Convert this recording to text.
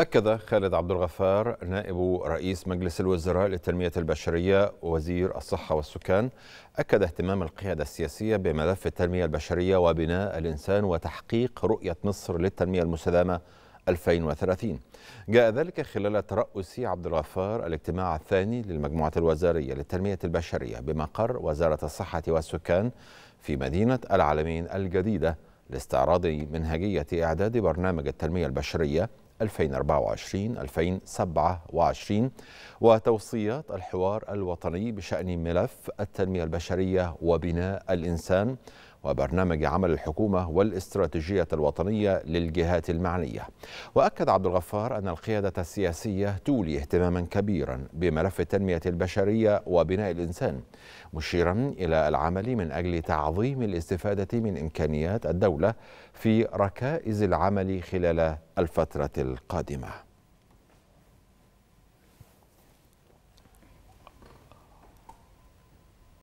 أكد خالد عبد الغفار نائب رئيس مجلس الوزراء للتنمية البشرية وزير الصحة والسكان أكد اهتمام القيادة السياسية بملف التنمية البشرية وبناء الإنسان وتحقيق رؤية مصر للتنمية المستدامة 2030 جاء ذلك خلال ترأس عبد الغفار الاجتماع الثاني للمجموعة الوزارية للتنمية البشرية بمقر وزارة الصحة والسكان في مدينة العالمين الجديدة لاستعراض منهجية إعداد برنامج التنمية البشرية 2024-2027 وتوصيات الحوار الوطني بشأن ملف التنمية البشرية وبناء الإنسان وبرنامج عمل الحكومة والاستراتيجية الوطنية للجهات المعنية وأكد عبد الغفار أن القيادة السياسية تولي اهتماما كبيرا بملف التنمية البشرية وبناء الإنسان مشيرا إلى العمل من أجل تعظيم الاستفادة من إمكانيات الدولة في ركائز العمل خلال الفترة القادمة